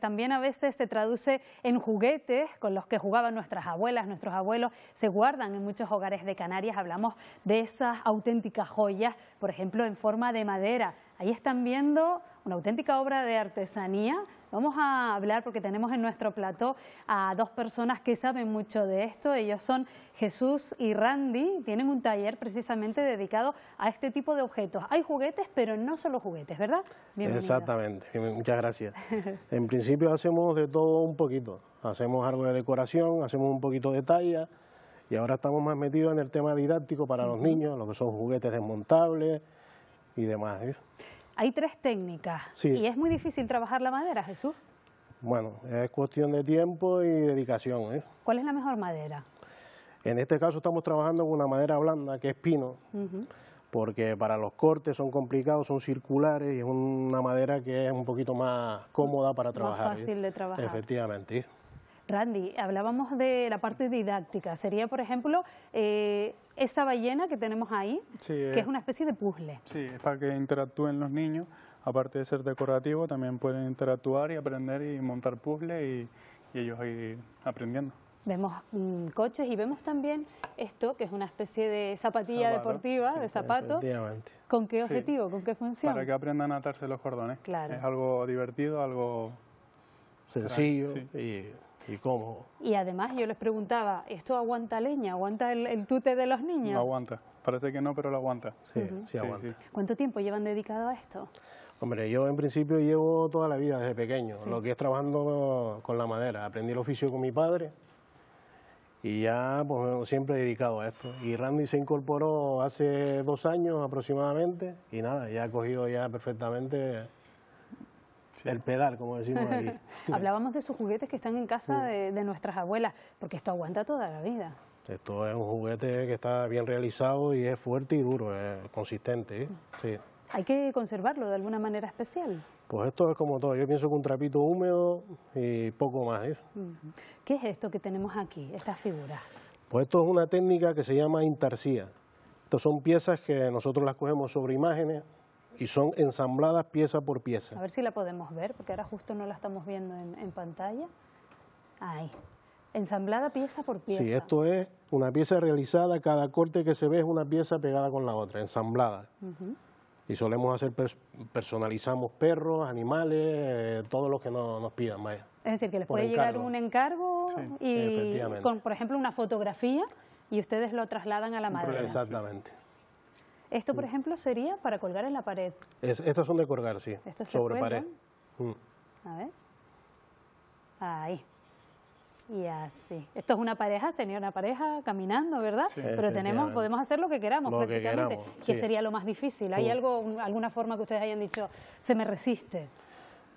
También a veces se traduce en juguetes con los que jugaban nuestras abuelas, nuestros abuelos, se guardan en muchos hogares de Canarias, hablamos de esas auténticas joyas, por ejemplo, en forma de madera. Ahí están viendo una auténtica obra de artesanía. Vamos a hablar porque tenemos en nuestro plató a dos personas que saben mucho de esto. Ellos son Jesús y Randy. Tienen un taller precisamente dedicado a este tipo de objetos. Hay juguetes, pero no solo juguetes, ¿verdad? Exactamente. Muchas gracias. en principio hacemos de todo un poquito. Hacemos algo de decoración, hacemos un poquito de talla. Y ahora estamos más metidos en el tema didáctico para los niños, lo que son juguetes desmontables y demás. Hay tres técnicas. ¿Y es muy difícil trabajar la madera, Jesús? Bueno, es cuestión de tiempo y dedicación. ¿eh? ¿Cuál es la mejor madera? En este caso estamos trabajando con una madera blanda, que es pino, porque para los cortes son complicados, son circulares y es una madera que es un poquito más cómoda para trabajar. Más ¿eh? fácil de trabajar. Efectivamente. Randy, hablábamos de la parte didáctica. Sería, por ejemplo, eh, esa ballena que tenemos ahí, que eh, es una especie de puzzle. Sí, es para que interactúen los niños. Aparte de ser decorativo, también pueden interactuar y aprender y montar puzzles y, ellos ir aprendiendo. Vemos mm, coches y vemos también esto, que es una especie de zapatilla deportiva, de zapatos. ¿Con qué objetivo? ¿Con qué función? Para que aprendan a atarse los cordones. Claro. Es algo divertido, algo sencillo y ¿Y cómo? Y además yo les preguntaba, ¿esto aguanta leña? ¿Aguanta el, tute de los niños? Lo aguanta. Parece que no, pero lo aguanta. Sí, aguanta. ¿Cuánto tiempo llevan dedicado a esto? Hombre, yo en principio llevo toda la vida desde pequeño, lo que es trabajando con la madera. Aprendí el oficio con mi padre y ya pues siempre he dedicado a esto. Y Randy se incorporó hace dos años aproximadamente y nada, ya ha cogido ya perfectamente el pedal, como decimos ahí. Hablábamos de sus juguetes que están en casa mm. de, nuestras abuelas, porque esto aguanta toda la vida. Esto es un juguete que está bien realizado y es fuerte y duro, es consistente. ¿eh? Mm. ¿Hay que conservarlo de alguna manera especial? Pues esto es como todo, yo pienso que un trapito húmedo y poco más. ¿eh? Mm. ¿Qué es esto que tenemos aquí, estas figuras? Pues esto es una técnica que se llama intarsia. Estas son piezas que nosotros las cogemos sobre imágenes y son ensambladas pieza por pieza. A ver si la podemos ver, porque ahora justo no la estamos viendo en, pantalla. Ahí, ensamblada pieza por pieza. Sí, esto es una pieza realizada, cada corte que se ve es una pieza pegada con la otra, ensamblada. Y solemos hacer, personalizamos perros, animales, ...todos eh, todo lo que no, nos pidan, vaya. Es decir, que les puede llegar un encargo y, con, por ejemplo, una fotografía y ustedes lo trasladan a la madera. Exactamente. Esto, por mm. ejemplo, sería para colgar en la pared. estas son de colgar, sí. sobre pared. Mm. A ver. Ahí. Y así. Esto es una pareja, sería una pareja caminando, ¿verdad? Pero tenemos, podemos hacer lo que queramos prácticamente. Que, sería lo más difícil. ¿Hay algo, alguna forma que ustedes hayan dicho, se me resiste?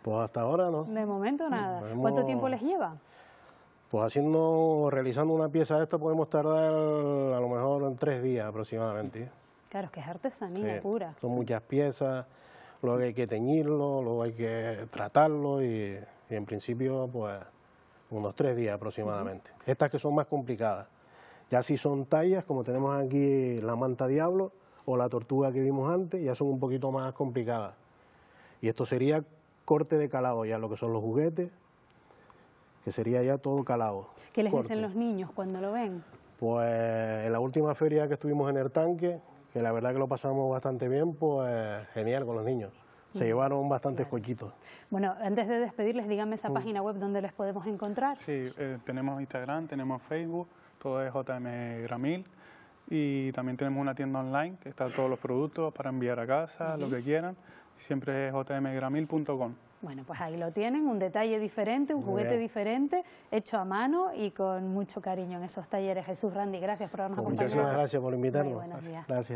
Pues hasta ahora no. De momento mm, nada. ¿Cuánto tiempo les lleva? Pues haciendo, realizando una pieza de esto podemos tardar a lo mejor en tres días aproximadamente. Claro, es que es artesanía pura. Son muchas piezas, luego hay que teñirlo, luego hay que tratarlo y, en principio, pues, unos tres días aproximadamente. Estas que son más complicadas. Ya si son tallas, como tenemos aquí la manta diablo o la tortuga que vimos antes, ya son un poquito más complicadas. Y esto sería corte de calado, ya lo que son los juguetes, que sería ya todo calado. ¿Qué les dicen los niños cuando lo ven? Pues en la última feria que estuvimos en el tanque, la verdad que lo pasamos bastante bien, pues genial con los niños. Se llevaron bastantes claro. Bueno, antes de despedirles, díganme esa mm. página web donde les podemos encontrar. Sí, eh, tenemos Instagram, tenemos Facebook, todo es JM Gramil. Y también tenemos una tienda online que está todos los productos para enviar a casa, lo que quieran. Siempre es jmgramil.com. Bueno, pues ahí lo tienen, un detalle diferente, un juguete diferente, hecho a mano y con mucho cariño en esos talleres. Jesús Randy, gracias por habernos acompañado. Muchas gracias por invitarnos. Muy buenos días. Gracias.